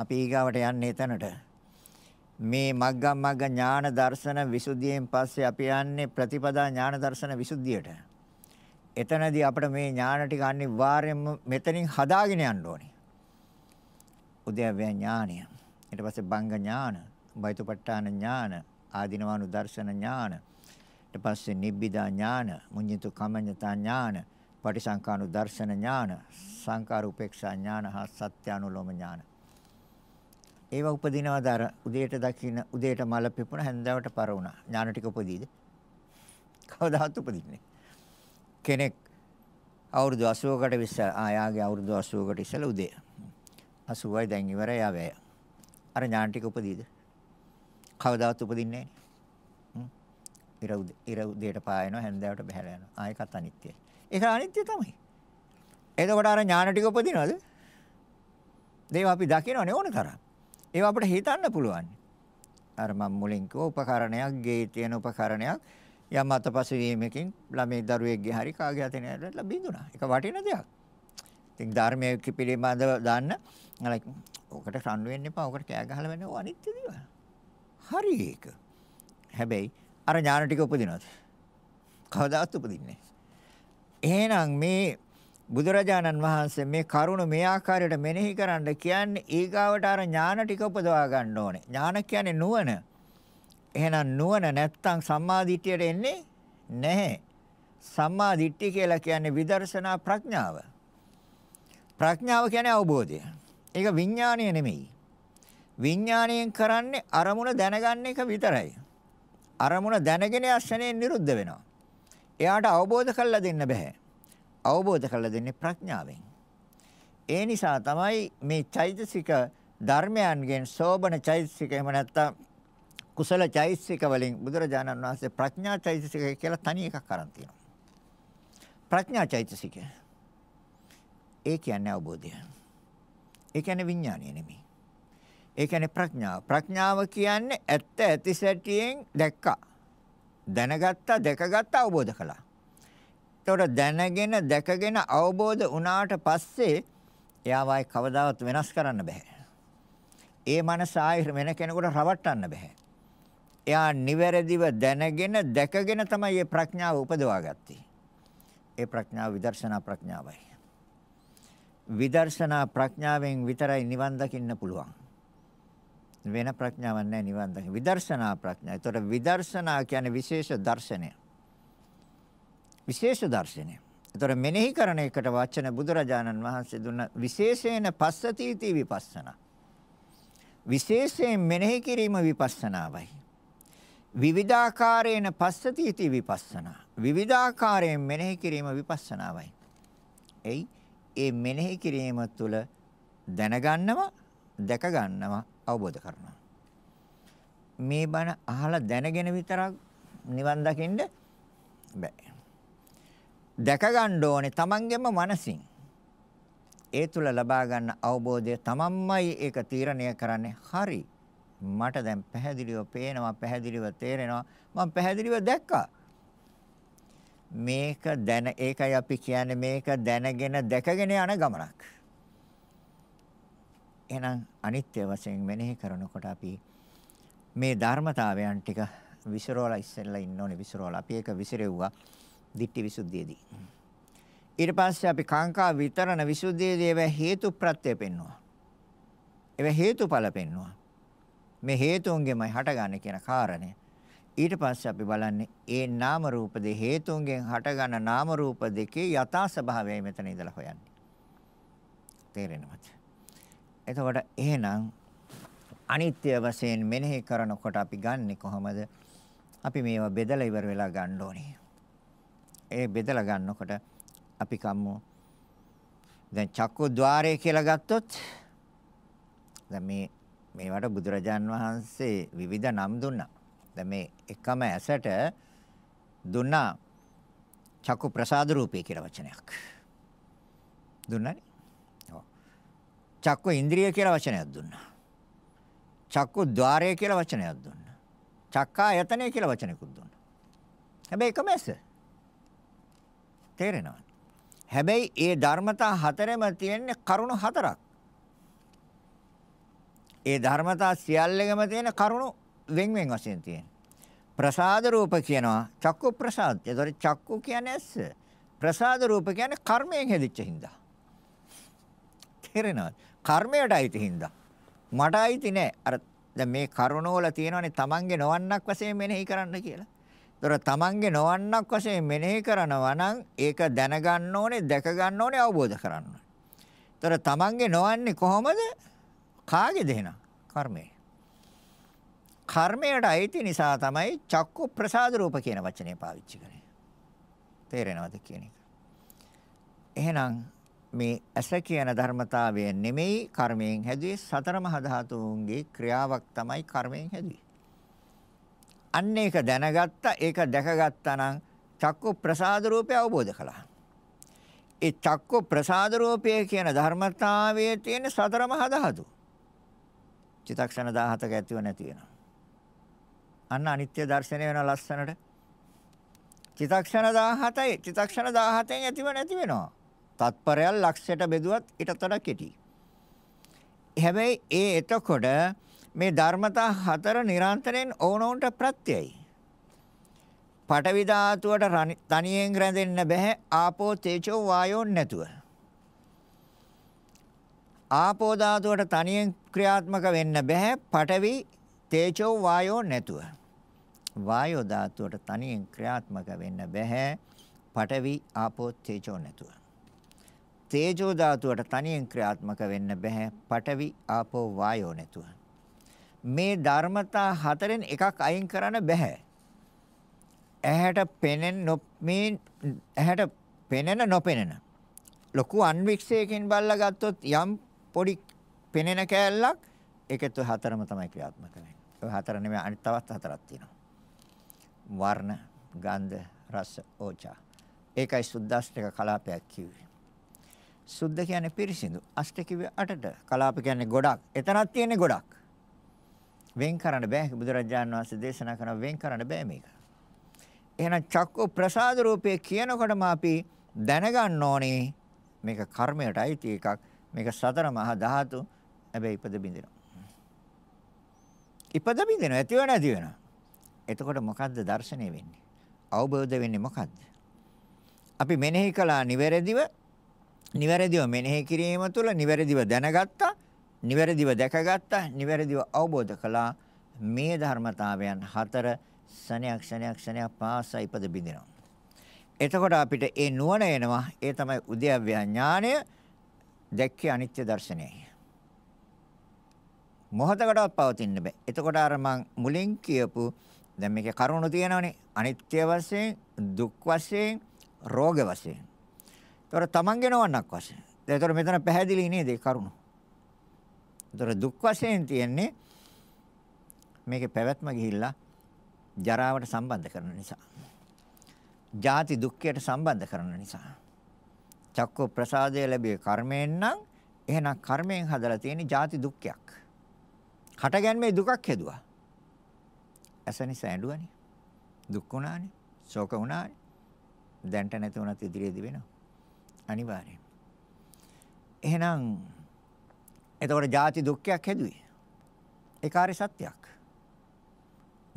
අපි ඊගාවට යන්නේ එතනට. මේ මග්ගම් මග්ග ඥාන දර්ශන විසුද්ධියෙන් පස්සේ අපි යන්නේ ප්‍රතිපදා ඥාන දර්ශන විසුද්ධියට. එතනදී අපිට මේ ඥාන ටික අනිවාර්යයෙන්ම මෙතනින් හදාගෙන යන්න ඕනේ. උද්‍යව්‍ය ඥානය. ඊට පස්සේ බංග ඥාන, බයිතුපට්ඨාන ඥාන, ආධිනවානු දර්ශන ඥාන. ඊට පස්සේ නිබ්බිදා ඥාන, මුඤ්ඤිතු කමඤ්ඤතා ඥාන, පටිසංකානු දර්ශන ඥාන, සංකාර උපේක්ෂා ඥාන හා සත්‍යානුලෝම ඥාන. ඒවා උපදිනවා දර උදේට දකින්න උදේට මල පිපුණ හැන්දාවට පර වුණා. ඥාන ටික උපදීද? කවදාවත් උපදින්නේ. කෙනෙක් අවුරුදු 80කට විශ්ස ආයාගේ අවුරුදු 80කට ඉස්සෙල්ලා උදේ 80යි දැන් ඉවරයි ආවැය. අර ඥාන ටික උපදීද? කවදාවත් උපදින්නේ නැහැ. ඉර උදේට පායනවා හැන්දෑවට බහැලා යනවා. ආයෙකත් අනිත්‍යයි. ඒක අනිත්‍ය තමයි. එතකොට අර ඥාන ටික උපදිනවද? දේව අපි දකිනවනේ ඕන තරම්. ඒව අපිට හිතන්න පුළුවන්. අර මම මුලින් කිව්ව උපකරණයක්, ගේ තියෙන උපකරණයක් යම් අතපසු වීමකින් ළමයි දරුවෙක්ගේ හරි කාගේ හතේ නෑරලා බිඳුණා. ඒක වටින දෙයක්. ඉතින් ධර්මයේ පිළිබඳව දාන්න ඔකට රණ්ඩු වෙන්න එපා. ඔකට කෑ ගහලා වෙන්නේ ඔය අනිත්‍ය දේවල්. හරි ඒක. හැබැයි අර ඥාන ටික උපදිනවද? කවදාවත් උපදින්නේ එහෙනම් මේ බුදුරජාණන් වහන්සේ මේ කරුණ මේ ආකාරයට මෙනෙහි කරන්න කියන්නේ ඊගාවට අර ඥාන ටික උපදවා ගන්න ඕනේ. ඥාන කියන්නේ නුවණ. එහෙනම් නුවණ නැත්තම් සම්මාදිට්ඨියට එන්නේ නැහැ. සම්මාදිට්ඨිය කියලා කියන්නේ විදර්ශනා ප්‍රඥාව. ප්‍රඥාව කියන්නේ අවබෝධය. ඒක විඥාණය නෙමෙයි. විඥාණයෙන් කරන්නේ අරමුණ දැනගන්න එක විතරයි. අරමුණ දැනගෙන යස්සනෙන් නිරුද්ධ වෙනවා. එයාට අවබෝධ කරලා දෙන්න බෑ. අවබෝධ කරලා දෙන්නේ ප්‍රඥාවෙන්. ඒ නිසා තමයි මේ චෛතසික ධර්මයන්ගෙන් සෝබන චෛතසික එහෙම නැත්නම් කුසල චෛතසික වලින් බුදුරජාණන් වහන්සේ ප්‍රඥා චෛතසික කියලා තනි එකක් අරන් තියෙනවා. ප්‍රඥා චෛතසිකය ඒ කියන්නේ අවබෝධය. ඒ කියන්නේ විඥානය නෙමෙයි. ඒ කියන්නේ ප්‍රඥාව. ප්‍රඥාව කියන්නේ ඇත්ත ඇති සැටියෙන් දැක්කා. දැනගත්තා, දැකගත්තා, අවබෝධ කළා. එතකොට දැනගෙන, දැකගෙන අවබෝධ වුණාට පස්සේ එයා වායි කවදාවත් වෙනස් කරන්න බෑ. ඒ මනස ආයෙ වෙන කෙනෙකුට රවට්ටන්න බෑ. එයා නිවැරදිව දැනගෙන දැකගෙන තමයි මේ ප්‍රඥාව උපදවාගත්තේ. ඒ ප්‍රඥාව විදර්ශනා ප්‍රඥාවයි. විදර්ශනා ප්‍රඥාවෙන් විතරයි නිවන් දකින්න පුළුවන්. වෙන ප්‍රඥාවක් නැහැ නිවන් දකින්න. විදර්ශනා ප්‍රඥා. ඒතකොට විදර්ශනා කියන්නේ විශේෂ දර්ශනය. විශේෂ දර්ශනය. ඒතකොට මෙනෙහි කරන එකට වචන බුදුරජාණන් වහන්සේ දුන්න විශේෂේන පස්සතිති විපස්සනා. විශේෂයෙන් මෙනෙහි කිරීම විපස්සනාවයි. විවිධාකාරයෙන් පස්සතිති විපස්සනා. විවිධාකාරයෙන් මෙනෙහි කිරීම විපස්සනාවයි. එයි ඒ මෙනෙහි කිරීම තුළ දැනගන්නවා දැක ගන්නවා අවබෝධ කරනවා මේ බණ අහලා දැනගෙන විතරක් නිවන් දකින්න බෑ දැක ගන්න ඕනේ Tamanගෙම මනසින් ඒ තුල ලබා ගන්න අවබෝධය Tamanමයි ඒක තීරණය කරන්නේ හරි මට දැන් පැහැදිලිව පේනවා පැහැදිලිව තේරෙනවා මම පැහැදිලිව දැක්කා මේක දැන ඒකයි අපි කියන්නේ මේක දැනගෙන දැකගෙන යන ගමනක්. එහෙනම් අනිත්‍ය වශයෙන් මෙනෙහි කරනකොට අපි මේ ධර්මතාවයන් ටික විසිරවලා ඉස්සෙල්ලා ඉන්න ඕනේ විසිරවලා. අපි ඒක විසිරෙව්වා ditthi visuddhiyedi. ඊට පස්සේ අපි කාංකා විතරණ විසුද්ධියේදී ඒව හේතු ප්‍රත්‍ය පෙන්වනවා. ඒව හේතුඵල පෙන්වනවා. මේ හේතුන්ගෙමයි හටගන්නේ කියන කාරණය. ඊට පස්සේ අපි බලන්නේ ඒ නාම රූප දෙ හේතුන්ගෙන් හටගන නාම රූප දෙකේ යථා ස්වභාවයයි මෙතන ඉඳලා හොයන්නේ. තේරෙනවද? එතකොට එහෙනම් අනිත්‍ය වශයෙන් මෙනෙහි කරනකොට අපි ගන්නෙ කොහමද? අපි මේවා බෙදලා ඉවර වෙලා ගන්න ඕනේ. ඒ බෙදලා ගන්නකොට අපි කම්මෝ දැන් චක්කු ద్వාරය කියලා ගත්තොත් දැන් මේ මේවට බුදුරජාන් වහන්සේ විවිධ නම් දුන්නා. දැන් මේ එකම ඇසට දුන්නා චක්කු ප්‍රසාද රූපය කියලා වචනයක්. දුන්නානේ. ඔව්. චක්කු ඉන්ද්‍රිය කියලා වචනයක් දුන්නා. චක්කු ద్వාරය කියලා වචනයක් දුන්නා. චක්කායතනය කියලා වචනයකුත් දුන්නා. හැබැයි එකම ඇස. තේරෙනවද? හැබැයි ඒ ධර්මතා හතරෙම තියෙන කරුණු හතරක්. ඒ ධර්මතා සියල්ලෙම තියෙන කරුණු වෙන් වෙන් වශයෙන් තියෙන. ප්‍රසාද රූප කියනවා චක්කු ප්‍රසාද. ඒතකොට චක්කු කියන්නේ ඇස්. ප්‍රසාද රූප කියන්නේ කර්මයෙන් හැදිච්ච හින්දා. තේරෙනවද? කර්මයට අයිති හින්දා. මට අයිති නෑ. අර දැන් මේ කරුණෝල තියෙනවනේ තමන්ගේ නොවන්නක් වශයෙන් මෙනෙහි කරන්න කියලා. ඒතොර තමන්ගේ නොවන්නක් වශයෙන් මෙනෙහි කරනවා නම් ඒක දැනගන්න ඕනේ, දැක ගන්න ඕනේ, අවබෝධ කරන්න ඕනේ. ඒතොර තමන්ගේ නොවන්නේ කොහොමද? කාගේ දෙහෙනා? කර්මය. කර්මයට අයිති නිසා තමයි චක්කු ප්‍රසාද රූප කියන වචනේ පාවිච්චි කරන්නේ. තේරෙනවද කියන එක? එහෙනම් මේ ඇස කියන ධර්මතාවය නෙමෙයි කර්මයෙන් හැදුවේ සතර මහා ධාතුන්ගේ ක්‍රියාවක් තමයි කර්මයෙන් හැදුවේ. අන්න ඒක දැනගත්තා ඒක දැකගත්තා නම් චක්කු ප්‍රසාද රූපය අවබෝධ කළා. ඒ චක්කු ප්‍රසාද රූපය කියන ධර්මතාවයේ තියෙන සතර මහා ධාතු. චිතක්ෂණ 17ක ඇතිව නැති වෙනවා. අන්න අනිත්‍ය දර්ශනය වෙන ලස්සනට. චිතක්ෂණ 17යි. චිතක්ෂණ 17න් ඇතිව නැති වෙනවා. තත්පරයල් ලක්ෂයට බෙදුවත් ඊටත් වඩා කෙටි. හැබැයි ඒ එතකොට මේ ධර්මතා හතර නිරන්තරයෙන් ඕනෝන්ට ප්‍රත්‍යයයි. පඨවි ධාතුවට තනියෙන් රැඳෙන්න බෑ ආපෝ තේජෝ වායෝ නැතුව. ආපෝ ධාතුවට තනියෙන් ක්‍රියාත්මක වෙන්න බෑ පඨවි තේජෝ වායෝ නැතුව. වායෝ ධාතුවට තනියෙන් ක්‍රියාත්මක වෙන්න බෑ පඨවි ආපෝ තේජෝ නැතුව. තේජෝ ධාතුවට තනියෙන් ක්‍රියාත්මක වෙන්න බෑ පඨවි ආපෝ වායෝ නැතුව. මේ ධර්මතා හතරෙන් එකක් අයින් කරන්න බෑ. ඇහැට පෙනෙන මේ ඇහැට පෙනෙන නොපෙනෙන ලොකු අන්වික්ෂයකින් බල්ලා ගත්තොත් යම් පොඩි පෙනෙන කෑල්ලක් ඒකත් හතරම තමයි ක්‍රියාත්මක වෙන්නේ. ඔය හතර නෙමෙයි අනිත් තවත් හතරක් තියෙනවා. වර්ණ, ගන්ධ, රස, ඕජා. ඒකයි සුද්දාස්ඨක කලාපයක් කිව්වේ. සුද්ධ කියන්නේ පිරිසිදු. අෂ්ට කිව්වේ අටට. කලාප කියන්නේ ගොඩක්. එතනක් තියෙන්නේ ගොඩක්. වෙන් කරන්න බෑ. බුදුරජාණන් වහන්සේ දේශනා කරන වෙන් කරන්න බෑ මේක. එහෙනම් චක්කු ප්‍රසාද රූපය කියනකොටම අපි දැනගන්න ඕනේ මේක කර්මයට අයිති එකක්. මේක සතර මහා ධාතු. හැබැයි ඉපද බින්දිනවා. ඉපද බින්දිනවා. ඇති වෙනවා නැති වෙනවා. එතකොට මොකද්ද දර්ශනය වෙන්නේ? අවබෝධ වෙන්නේ මොකද්ද? අපි මෙනෙහි කළා නිවැරදිව නිවැරදිව මෙනෙහි කිරීම තුළ නිවැරදිව දැනගත්තා නිවැරදිව දැකගත්තා නිවැරදිව අවබෝධ කළා මේ ධර්මතාවයන් හතර ශණයක් ශණයක් ශණයක් පාසා ඉපද බිඳිනවා. එතකොට අපිට ඒ නුවණ එනවා. ඒ තමයි උද්‍යව්‍ය ඥානය දැක්කේ අනිත්‍ය දර්ශනයයි. මොහතකටවත් පවතින්න බෑ. එතකොට අර මං මුලින් කියපු දැන් මේකේ කරුණු තියෙනවනේ. අනිත්‍ය වශයෙන්, දුක් වශයෙන්, රෝග වශයෙන්. ඒතර තමන්ගේ නොවන්නක් වශයෙන්. ඒතර මෙතන පැහැදිලි නේද ඒ කරුණු? ඒතර දුක් වශයෙන් තියෙන්නේ මේකේ පැවැත්ම ගිහිල්ලා ජරාවට සම්බන්ධ කරන නිසා. ජාති දුක්ඛයට සම්බන්ධ කරන නිසා. චක්ක ප්‍රසාදය ලැබිය කර්මයෙන් නම් එහෙනම් කර්මයෙන් හදලා තියෙන ජාති දුක්ඛයක්. හටගැන්මේ දුකක් හදුවා. ඇස නිසා ඇඬුවනේ. දුක් වුණානේ. ශෝක වුණානේ. දැන්ට නැති වුණත් ඉදිරියේදී වෙනවා. අනිවාර්යෙන්. එහෙනම් එතකොට ಜಾති දුක්ඛයක් හැදුවේ. ඒ කාර්ය සත්‍යයක්.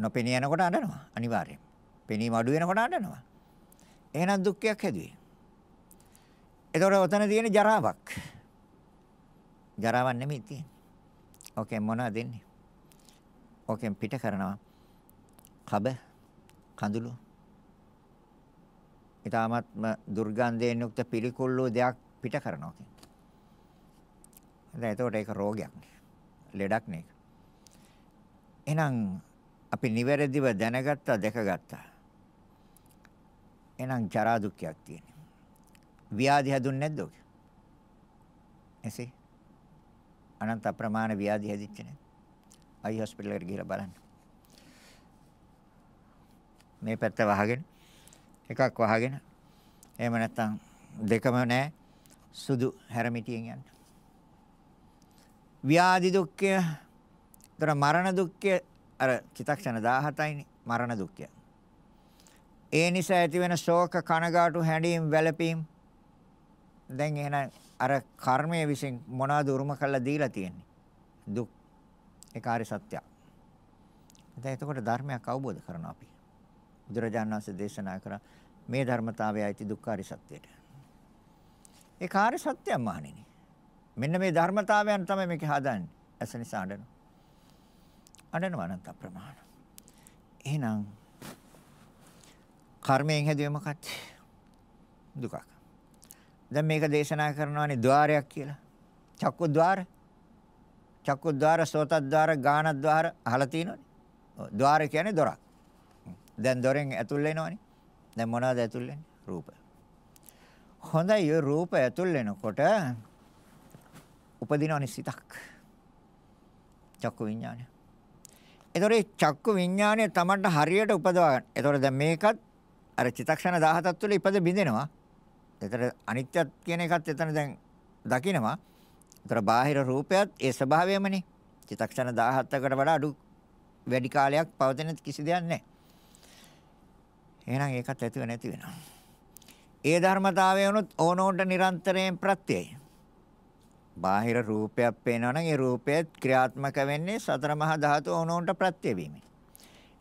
නොපෙනී යනකොට අඬනවා අනිවාර්යෙන්. පෙනීම අඩු වෙනකොට අඬනවා. එහෙනම් දුක්ඛයක් හැදුවේ. එතකොට ඔතන තියෙන ජරාවක්. ජරාවක් නෙමෙයි තියෙන්නේ. ඕකෙන් මොනවද දෙන්නේ? ඕකෙන් පිට කරනවා. කබ කඳුළු ඊටාත්ම දුර්ගන්ධයෙන් යුක්ත පිළිකුල්ලෝ දෙයක් පිට කරනවා කියන්නේ. දැන් එතකොට ඒක රෝගයක් නේ. ලෙඩක් නේ. එහෙනම් අපි නිවැරදිව දැනගත්තා දැකගත්තා. එහෙනම් ජරා දුක්ඛයක් තියෙනවා. ව්‍යාධි හැදුන්නේ නැද්ද ඔක? එසේ අනන්ත අප්‍රමාණ ව්‍යාධි හැදිච්ච නේද? අයි හොස්පිටල් එකට ගිහලා බලන්න. මේ පැත්ත වහගෙන එකක් වහගෙන එහෙම නැත්නම් දෙකම නැහැ සුදු හැරමිටියෙන් යන්න. ව්‍යාධි දුක්ඛය, ඒතර මරණ දුක්ඛය අර චිතක්ෂණ 17යිනේ මරණ දුක්ඛය. ඒ නිසා ඇති වෙන ශෝක කනගාටු හැඬීම් වැළපීම් දැන් එහෙනම් අර කර්මයේ විසින් මොනවද උරුම කරලා දීලා තියෙන්නේ? දුක්. ඒකාරී සත්‍යයක්. දැන් එතකොට ධර්මයක් අවබෝධ කරනවා අපි. බුදුරජාණන් වහන්සේ දේශනා කරා මේ ධර්මතාවය ඇති දුක්ඛාරි සත්‍යයට. ඒ කාර්ය සත්‍යය මහණෙනි. මෙන්න මේ ධර්මතාවයන් තමයි මේක හදන්නේ. ඇස නිසා අඬනවා. අඬනවා අනන්ත ප්‍රමාණ. එහෙනම් කර්මයෙන් හැදුවේ මොකක්ද? දුකක්. දැන් මේක දේශනා කරනවානේ ద్వාරයක් කියලා. චක්කු ద్వාර. චක්කු ద్వාර, සෝත ద్వාර, ගාන ద్వාර අහලා තියෙනවනේ. ద్వාර කියන්නේ දොරක්. දැන් දොරෙන් ඇතුල් වෙනවනේ. දැන් මොනවද ඇතුල් වෙන්නේ? රූප. හොඳයි ඔය රූප ඇතුල් වෙනකොට උපදිනවනේ සිතක්. චක්කු විඥානය. ඒතොර චක්කු විඥානය Tamanට හරියට උපදවා ගන්න. ඒතොර දැන් මේකත් අර චිතක්ෂණ 17ක් තුළ ඉපද බිඳෙනවා. ඒතර අනිත්‍යත් කියන එකත් එතන දැන් දකිනවා. ඒතර බාහිර රූපයත් ඒ ස්වභාවයමනේ. චිතක්ෂණ 17කට වඩා අඩු වැඩි කාලයක් පවතින කිසි දෙයක් නැහැ. එහෙනම් ඒකත් ඇතිව නැති වෙනවා. ඒ ධර්මතාවය වුණොත් ඕනෝන්ට නිරන්තරයෙන් ප්‍රත්‍යයයි. බාහිර රූපයක් පේනවනම් ඒ රූපයත් ක්‍රියාත්මක වෙන්නේ සතර මහා ධාතු ඕනෝන්ට ප්‍රත්‍ය වීමෙන්.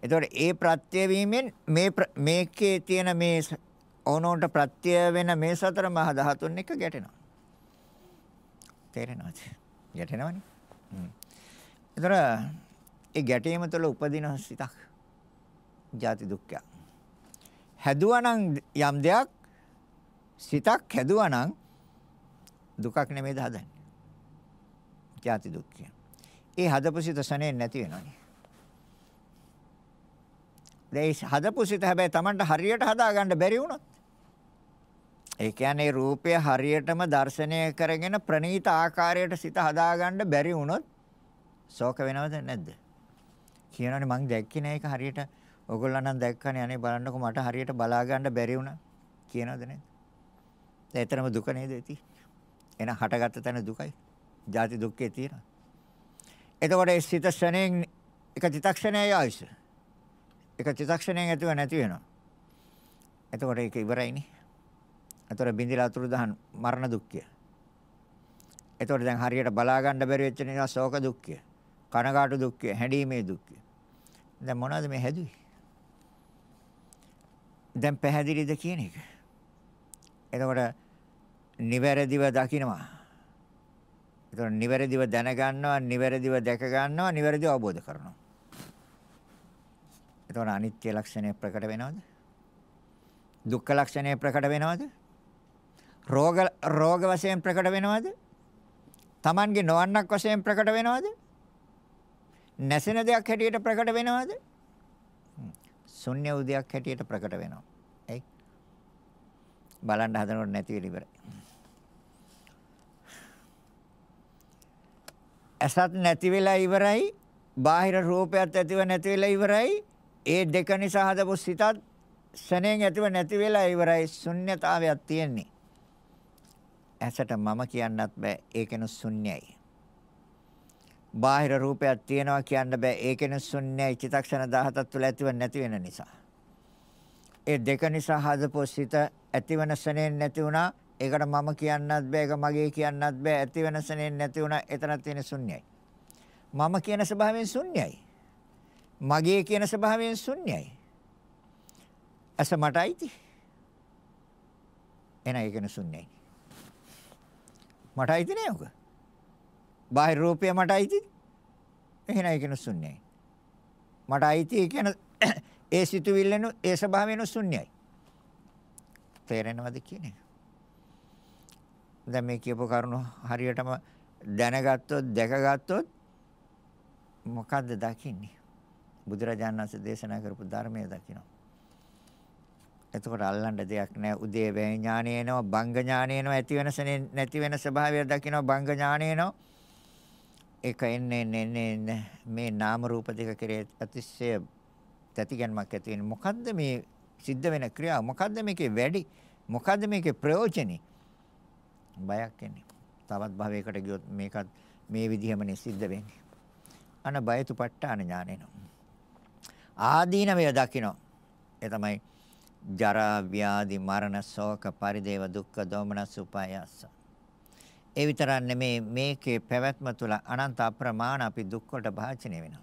එතකොට ඒ ප්‍රත්‍ය වීමෙන් මේ මේකේ තියෙන මේ ඕනෝන්ට ප්‍රත්‍ය වෙන මේ සතර මහා ධාතුන් එක ගැටෙනවා. තේරෙනවද? ගැටෙනවනේ. හ්ම්. ඒතර ඒ ගැටීම තුළ උපදින සිතක්. ජාති දුක්ඛයක්. හැදුවානම් යම් දෙයක් සිතක් හැදුවානම් දුකක් නෙමෙයිද හදන්නේ. ජාති දුක් කියන. ඒ හදපු සිත සනේ නැති වෙනවනේ. දැන් හදපු සිත හැබැයි Tamanට හරියට හදාගන්න බැරි වුණොත් ඒ කියන්නේ රූපය හරියටම දර්ශනය කරගෙන ප්‍රනීත ආකාරයට සිත හදාගන්න බැරි වුණොත් ශෝක වෙනවද නැද්ද? කියනවනේ මං දැක්කේ නෑ ඒක හරියට ඔයගොල්ලන් නම් දැක්කනේ අනේ බලන්නකො මට හරියට බලා ගන්න බැරි වුණා කියනවද නේද? දැන් එතරම් දුක නේද ඉති? එහෙනම් හටගත්ත තැන දුකයි. ಜಾති දුක්කේ තියෙනවා. එතකොට ඒ සිත ශරණයෙන් එක චිතක්ෂණයයි ආයස. එක චිතක්ෂණයෙන් ඇතුව නැති වෙනවා. එතකොට ඒක ඉවරයිනේ. එතකොට බින්දිලා අතුරු දහන් මරණ දුක්ඛය. එතකොට දැන් හරියට බලා ගන්න බැරි වෙච්ච නිසා ශෝක දුක්ඛය, කනගාටු දුක්ඛය, හැඬීමේ දුක්ඛය. දැන් මොනවද මේ හැදුවේ? දැන් පැහැදිලිද කියන එක. එතකොට නිවැරදිව දකිනවා. එතකොට නිවැරදිව දැනගන්නවා, නිවැරදිව දැක ගන්නවා, නිවැරදිව අවබෝධ කරනවා. එතකොට අනිත්‍ය ලක්ෂණය ප්‍රකට වෙනවද? දුක්ඛ ලක්ෂණය ප්‍රකට වෙනවද? රෝග රෝග වශයෙන් ප්‍රකට වෙනවද? Tamange නොවන්නක් වශයෙන් ප්‍රකට වෙනවද? නැසෙන දෙයක් හැටියට ප්‍රකට වෙනවද? ශුන්‍ය උදයක් හැටියට ප්‍රකට වෙනවා. ඇයි? බලන්න හදනකොට නැති වෙලා ඉවරයි. ඇසත් නැති වෙලා ඉවරයි, බාහිර රූපයත් ඇතිව නැති වෙලා ඉවරයි. ඒ දෙක නිසා හදපු සිතත් ශනේන් ඇතිව නැති වෙලා ඉවරයි. ශුන්‍යතාවයක් තියෙන්නේ. ඇසට මම කියන්නත් බෑ. ඒකෙනු ශුන්‍යයි. බාහිර රූපයක් තියෙනවා කියන්න බෑ. ඒකෙන ශුන්‍යයි චිතක්ෂණ 17 තුළ ඇතිව නැති වෙන නිසා. ඒ දෙක නිසා හදපෝ සිත ඇතිවන සනේන් නැති වුණා. ඒකට මම කියන්නත් බෑ. ඒක මගේ කියන්නත් බෑ. ඇතිවන සනේන් නැති වුණා. එතන තියෙන ශුන්‍යයි. මම කියන ස්වභාවයෙන් ශුන්‍යයි. මගේ කියන ස්වභාවයෙන් ශුන්‍යයි. ඇස මටයිති. එන ඒකන ශුන්‍යයි. මටයිති නේ ඔක. බාහිර රූපය මට අයිති? එහෙනම්යි කියන ශුන්‍යයි. මට අයිති කියන ඒ සිතුවිල්ලෙනු ඒ ස්වභාවයනු ශුන්‍යයි. තේරෙනවද කියන්නේ? දැන් මේ කියපු කරුණු හරියටම දැනගත්තොත් දැකගත්තොත් මොකද්ද දකින්නේ? බුදුරජාණන් වහන්සේ දේශනා කරපු ධර්මය දකිනවා. එතකොට අල්ලන්න දෙයක් නැහැ. උදේ වේ ඥානේනවා, භංග ඥානේනවා, ඇති වෙනස නැති වෙන ස්වභාවය දකිනවා, භංග ඥානේනවා. ඒක එන්නේ එන්නේ මේ නාම රූප දෙක කෙරේ අතිශය තැතිගැන්මක් ඇති වෙන මොකද්ද මේ සිද්ධ වෙන ක්‍රියාව මොකද්ද මේකේ වැඩි මොකද්ද මේකේ ප්‍රයෝජනේ බයක් එන්නේ තවත් භවයකට ගියොත් මේකත් මේ විදිහමනේ සිද්ධ වෙන්නේ අන බයතුපට්ඨාන ඥානෙන ආදීනමය දකිනවා ඒ තමයි ජරා ව්‍යාධි මරණ ශෝක පරිදේව දුක්ඛ දෝමනස් උපායස්ස ඒ විතරක් නෙමේ මේකේ පැවැත්ම තුළ අනන්ත අප්‍රමාණ අපි දුක් වලට භාජනය වෙනවා.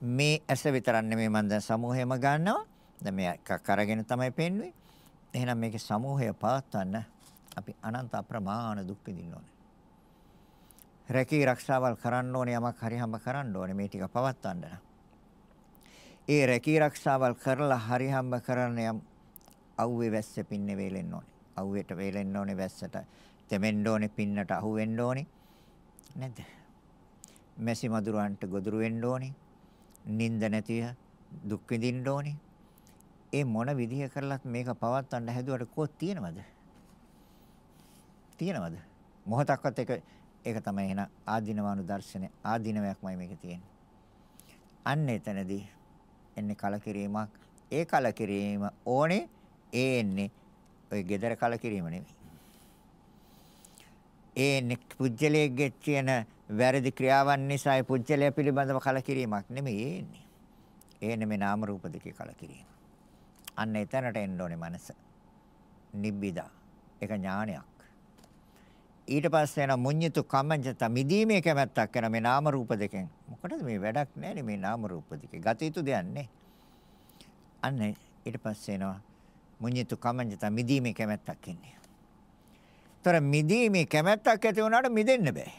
මේ ඇස විතරක් නෙමේ මම දැන් සමූහයම ගන්නවා. දැන් මේ එකක් අරගෙන තමයි පෙන්වන්නේ. එහෙනම් මේකේ සමූහය පවත්වන්න අපි අනන්ත අප්‍රමාණ දුක් විඳින්න ඕනේ. රැකී ආරක්ෂාවල් කරන්න ඕනේ යමක් හරි හම්බ කරන්න ඕනේ මේ ටික පවත්වන්න නම්. ඒ රැකී ආරක්ෂාවල් කරලා හරි හම්බ කරන යම් අවුවේ වැස්ස පින්නේ වේලෙන්න ඕනේ. අවුවේට වේලෙන්න ඕනේ වැස්සට. තෙමෙන්න ඕනේ පින්නට අහු වෙන්න ඕනේ නේද? මැසි මදුරන්ට ගොදුරු වෙන්න ඕනේ. නිින්ද නැතිව දුක් විඳින්න ඕනේ. ඒ මොන විදිහ කරලත් මේක පවත්වන්න හැදුවට කොහොත් තියෙනවද? තියෙනවද? මොහොතක්වත් ඒක ඒක තමයි එහෙනම් ආධිනවානු දර්ශනේ ආධිනවයක්මයි මේක තියෙන්නේ. අන්න එතනදී එන්නේ කලකිරීමක් ඒ කලකිරීම ඕනේ ඒ එන්නේ ඔය gedara කලකිරීම නෙමෙයි. ඒ පුජ්‍යලයේ තියෙන වැරදි ක්‍රියාවන් නිසා ඒ පුජ්‍යලය පිළිබඳව කලකිරීමක් නෙමෙයි එන්නේ. ඒ නෙමෙයි නාම රූප දෙකේ කලකිරීම. අන්න එතනට එන්න ඕනේ මනස. නිබ්බිදා. ඒක ඥානයක්. ඊට පස්සේ එන මුඤ්ඤිතු කමංජත මිදීමේ කැමැත්තක් කරන මේ නාම රූප දෙකෙන් මොකටද මේ වැඩක් නැන්නේ මේ නාම රූප දෙකේ ගත යුතු දෙයක් නේ අන්න ඊට පස්සේ එනවා මුඤ්ඤිතු කමංජත මිදීමේ කැමැත්තක් එන්නේ තොර මිදීමේ කැමැත්තක් ඇති වුණාට මිදෙන්න බෑ.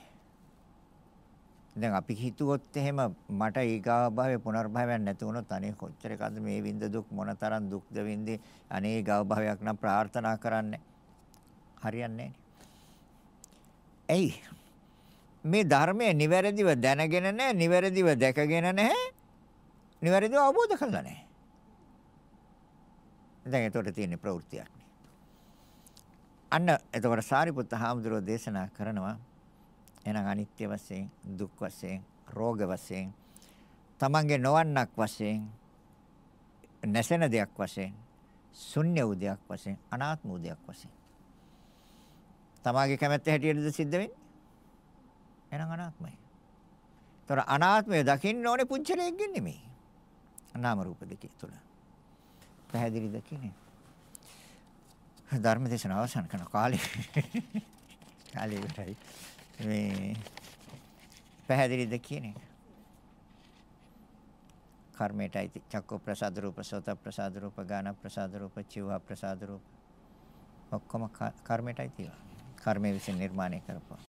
දැන් අපි හිතුවොත් එහෙම මට ඊගාව භාවය පුනර්භවයක් නැති වුණොත් අනේ කොච්චර කද මේ විඳ දුක් මොනතරම් දුක්ද විඳි අනේ ඊගාව භවයක් නම් ප්‍රාර්ථනා කරන්නේ හරියන්නේ ඇයි මේ ධර්මය නිවැරදිව දැනගෙන නැහැ නිවැරදිව දැකගෙන නැහැ නිවැරදිව අවබෝධ කරලා නැහැ දැන් ඒතකොට තියෙන ප්‍රවෘත්තියක් අන්න එතකොට සාරිපුත්ත හාමුදුරුවෝ දේශනා කරනවා එහෙනම් අනිත්‍ය වශයෙන් දුක් වශයෙන් රෝග වශයෙන් තමන්ගේ නොවන්නක් වශයෙන් නැසෙන දෙයක් වශයෙන් ශුන්‍ය වූ දෙයක් වශයෙන් අනාත්ම වූ දෙයක් වශයෙන් තමාගේ කැමැත්ත හැටියටද සිද්ධ වෙන්නේ එහෙනම් අනාත්මයි. ඒතර අනාත්මය දකින්න ඕනේ පුංචලෙක්ගෙන් නෙමෙයි. නාම රූප දෙකේ තුල. පැහැදිලිද කියන්නේ? ධර්ම දේශනාව අවසන් කරන කාලේ කාලේ ඉවරයි. මේ පැහැදිලිද කියන එක. කර්මයටයි චක්ක ප්‍රසාද රූප, සෝත ප්‍රසාද රූප, ගාන ප්‍රසාද රූප, චිව ප්‍රසාද රූප. ඔක්කොම කර්මයටයි තියෙනවා. කර්මයේ විසින් නිර්මාණය කරපුවා.